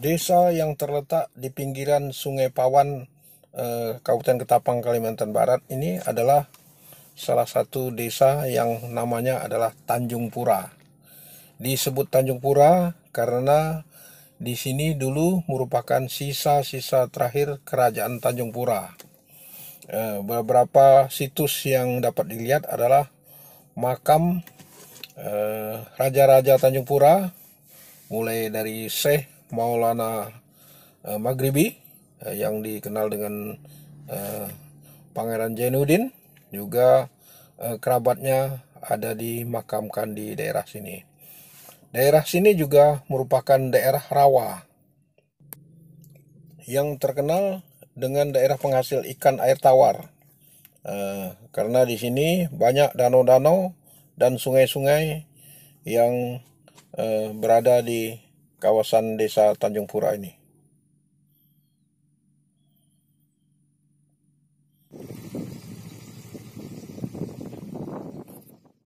desa yang terletak di pinggiran Sungai Pawan, eh, Kabupaten Ketapang, Kalimantan Barat ini adalah salah satu desa yang namanya adalah Tanjung Pura. Disebut Tanjung Pura karena di sini dulu merupakan sisa-sisa terakhir Kerajaan Tanjung Pura. Eh, beberapa situs yang dapat dilihat adalah makam eh, raja-raja Tanjung Pura mulai dari Syekh Maulana eh, Maghribi eh, yang dikenal dengan eh, Pangeran Jainuddin juga kerabatnya ada dimakamkan di daerah sini. Daerah sini juga merupakan daerah rawa yang terkenal dengan daerah penghasil ikan air tawar. karena di sini banyak danau-danau dan sungai-sungai yang berada di kawasan desa Tanjung Pura ini.